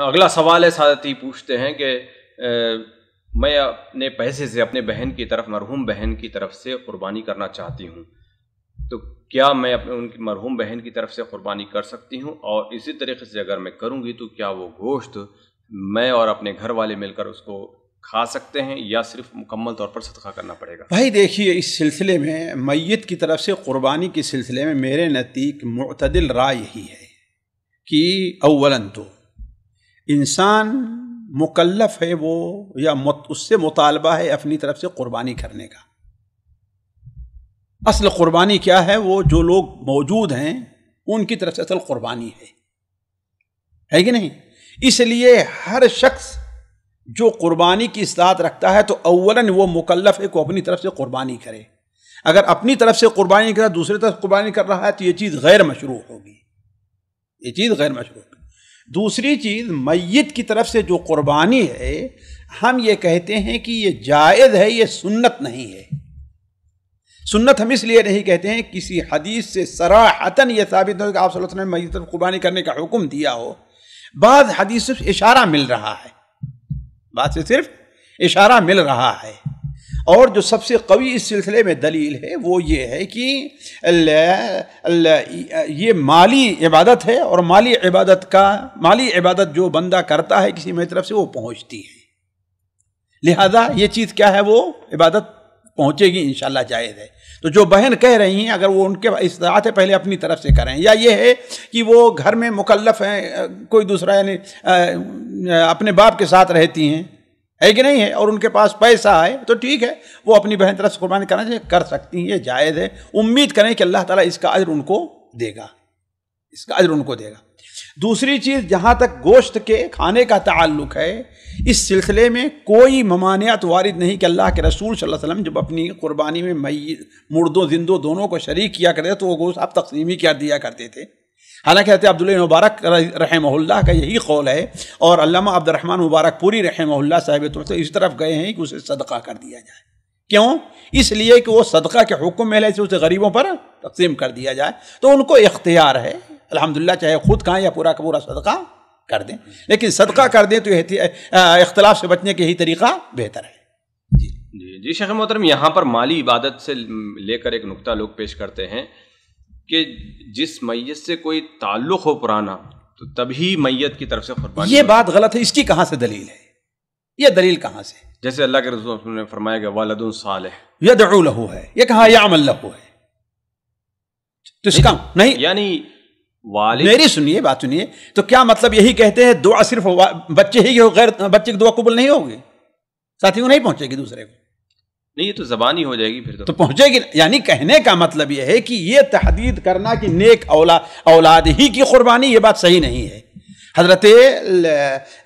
अगला सवाल है साथी पूछते हैं कि मैं अपने पैसे से अपने बहन की तरफ मरहूम बहन की तरफ से कुर्बानी करना चाहती हूँ तो क्या मैं अपने उनकी मरहूम बहन की तरफ से कुर्बानी कर सकती हूँ और इसी तरीके से अगर मैं करूँगी तो क्या वो गोश्त मैं और अपने घर वाले मिलकर उसको खा सकते हैं या सिर्फ मुकम्मल तौर पर सदका करना पड़ेगा भाई देखिए इस सिलसिले में मैत की तरफ से क़ुरबानी के सिलसिले में मेरे नतीक मतदिल राय यही है कि अव्वलन तो इंसान मुकल्लफ है वो या मत, उससे मुतालबा है अपनी तरफ से कुर्बानी करने का असल कुर्बानी क्या है वो जो लोग मौजूद हैं उनकी तरफ से असल कुर्बानी है है कि नहीं इसलिए हर शख्स जो कुर्बानी की इस्लात रखता है तो अवला वो मुकल्लफ है को अपनी तरफ से कुर्बानी करे अगर अपनी तरफ से कुर्बानी कर दूसरी तरफ कुर्बानी कर रहा है तो ये चीज़ गैर मशरू होगी ये चीज़ गैर मशरू दूसरी चीज़ मैत की तरफ से जो कुर्बानी है हम ये कहते हैं कि ये जायज़ है ये सुन्नत नहीं है सुन्नत हम इसलिए नहीं कहते हैं किसी हदीस से सराहतन यह साबित हो कि आप सल्लल्लाहु अलैहि वसल्लम कुर्बानी करने का हुक्म दिया हो बाद हदीस सिर्फ इशारा मिल रहा है बाद से सिर्फ इशारा मिल रहा है और जो सबसे कवी इस सिलसिले में दलील है वो ये है कि ये माली इबादत है और माली इबादत का माली इबादत जो बंदा करता है किसी मेरी तरफ से वो पहुंचती है लिहाजा ये चीज़ क्या है वो इबादत पहुंचेगी शाह जायज़ है तो जो बहन कह रही हैं अगर वो उनके इस्तात है पहले अपनी तरफ से करें या ये है कि वो घर में मुकल्लफ हैं कोई दूसरा यानी अपने बाप के साथ रहती हैं है कि नहीं है और उनके पास पैसा है तो ठीक है वो अपनी बहन तरफ से कुर्बानी करना चाहिए कर सकती हैं जायज़ है उम्मीद करें कि अल्लाह ताला इसका अजर उनको देगा इसका अजर उनको देगा दूसरी चीज़ जहाँ तक गोश्त के खाने का ताल्लुक है इस सिलसिले में कोई ममानियत वारिद नहीं कि अल्लाह के रसूल सल्लल्लाहु अलैहि वसल्लम जब अपनी कुर्बानी में मई मुर्दों जिंदों दोनों को शरीक किया करते तो वो गोश्त आप तकसीम ही क्या दिया करते थे हालांकि हजरत अब्दुल मुबारक रहमल्ला का यही कौल है और अल्लामा अब्दुलरहमान मुबारक पूरी रहमल्ला साहब तौर से इस तरफ गए हैं कि उसे सदका कर दिया जाए क्यों इसलिए कि वो सदका के हुक्म में ले उसे गरीबों पर तकसीम कर दिया जाए तो उनको इख्तियार है अलहमदिल्ला चाहे खुद खाएँ या पूरा का पूरा सदका कर दें लेकिन सदका कर दें तो इख्तलाफ से बचने का यही तरीका बेहतर है जी जी जी शेख मोहतरम यहाँ पर माली इबादत से लेकर एक नुकता लोग पेश करते हैं कि जिस मैयत से कोई ताल्लुक़ हो पुराना तो तभी मैयत की तरफ से कुर्बानी ये बात गलत है इसकी कहां से दलील है ये दलील कहां से जैसे अल्लाह के रसूल ने फरमाया गया वालद साल है यह दरू लहू है ये कहाँ अमल लहू है तो इसका नहीं यानी वाले मेरी सुनिए बात सुनिए तो क्या मतलब यही कहते हैं दुआ सिर्फ बच्चे ही गैर बच्चे की दुआ कबूल नहीं होगी साथियों नहीं पहुंचेगी दूसरे को नहीं ये तो जबानी हो जाएगी फिर तो तो पहुंचेगी यानी कहने का मतलब यह है कि ये तहदीद करना कि नेक औला औलाद ही की कुर्बानी ये बात सही नहीं है हजरत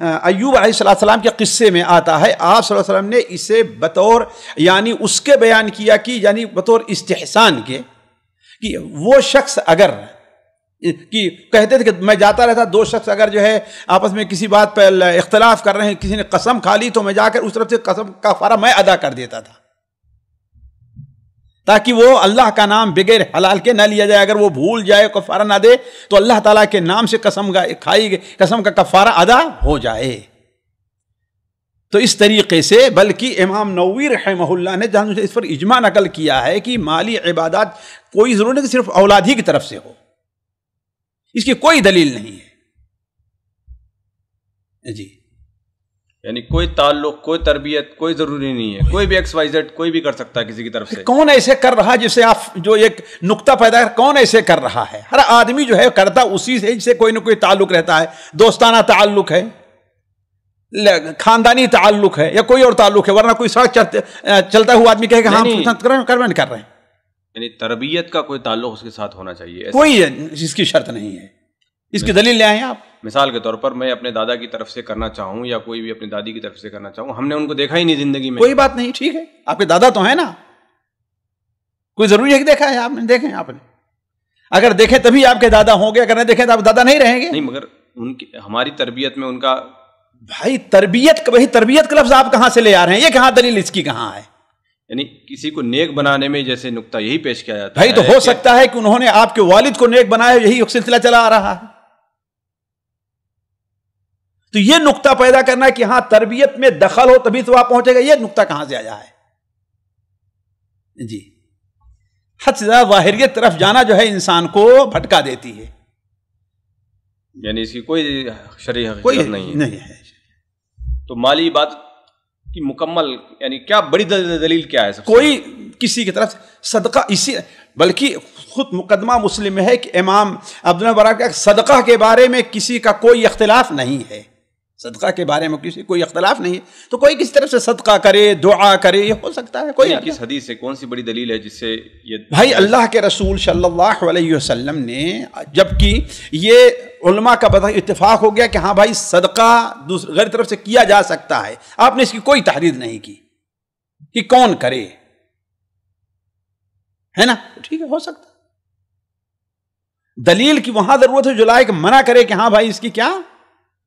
अयूब आसमाम के किस्से में आता है आप वसल्लम ने इसे बतौर यानी उसके बयान किया कि यानी बतौर इस्तेहसान के कि वो शख्स अगर कि कहते थे कि मैं जाता रहता दो शख्स अगर जो है आपस में किसी बात पर इख्तलाफ कर रहे हैं किसी ने कसम खा ली तो मैं जाकर उस तरफ से कसम का फारा मैं अदा कर देता था ताकि वो अल्लाह का नाम बगैर हलाल के ना लिया जाए अगर वो भूल जाए कफारा ना दे तो अल्लाह ताला के नाम से कसम खाई कसम का कफारा अदा हो जाए तो इस तरीके से बल्कि इमाम नवीर रहमल्ला ने जहां इस पर इजमा नकल किया है कि माली इबादत कोई जरूरी नहीं कि सिर्फ औलाद ही की तरफ से हो इसकी कोई दलील नहीं है जी यानी कोई ताल्लुक कोई तरबियत कोई ज़रूरी नहीं है कोई भी एक्स वाई जेड कोई भी कर सकता है किसी की तरफ से कौन ऐसे कर रहा है जिसे आप जो एक नुक्ता पैदा कर कौन ऐसे कर रहा है हर आदमी जो है करता उसी से जिसे कोई ना कोई ताल्लुक रहता है दोस्ताना ताल्लुक है खानदानी ताल्लुक है या कोई और ताल्लुक है वरना कोई सड़क चलते चलता हुआ आदमी कहेगा हाँ कर रहे हैं यानी तरबियत का कोई ताल्लुक उसके साथ होना चाहिए कोई जिसकी शर्त नहीं है इसकी दलील ले आए आप मिसाल के तौर पर मैं अपने दादा की तरफ से करना चाहूँ या कोई भी अपनी दादी की तरफ से करना चाहूँ हमने उनको देखा ही नहीं जिंदगी में कोई बात नहीं ठीक है आपके दादा तो है ना कोई जरूरी है कि देखा है आपने देखे आपने अगर देखे तभी आपके दादा होंगे अगर नहीं देखे तो आप दादा नहीं रहेंगे नहीं मगर उनकी हमारी तरबियत में उनका भाई तरबियत वही तरबियत का लफ्ज आप कहाँ से ले आ रहे हैं ये कहाँ दलील इसकी कहाँ है यानी किसी को नेक बनाने में जैसे नुकता यही पेश किया जाता है भाई तो हो सकता है कि उन्होंने आपके वालिद को नेक बनाया यही सिलसिला चला आ रहा है तो ये नुकता पैदा करना कि हां तरबियत में दखल हो तभी तो आप पहुंचेगा यह नुकता कहां से आया है जी हद से ज्यादा तरफ जाना जो है इंसान को भटका देती है यानी इसकी कोई शरीय कोई नहीं है नहीं है तो माली बात की मुकम्मल यानी क्या बड़ी दलील क्या है कोई किसी की तरफ सदका इसी बल्कि खुद मुकदमा मुस्लिम है कि इमाम अब्दुल बरा का सदका के बारे में किसी का कोई इख्तिलाफ नहीं है सदका के बारे में किसी कोई अख्तलाफ नहीं है तो कोई किस तरफ से सदका करे दुआ करे ये हो सकता है कोई किस हदीस से कौन सी बड़ी दलील है जिससे ये भाई अल्लाह के रसूल सल्लल्लाहु अलैहि वसल्लम ने जबकि ये उलमा का पता इतफाक़ हो गया कि हाँ भाई सदका दूसरी तरफ से किया जा सकता है आपने इसकी कोई तहरीर नहीं की कि कौन करे है ना ठीक है हो सकता दलील की वहां जरूरत है जो लायक मना करे कि हाँ भाई इसकी क्या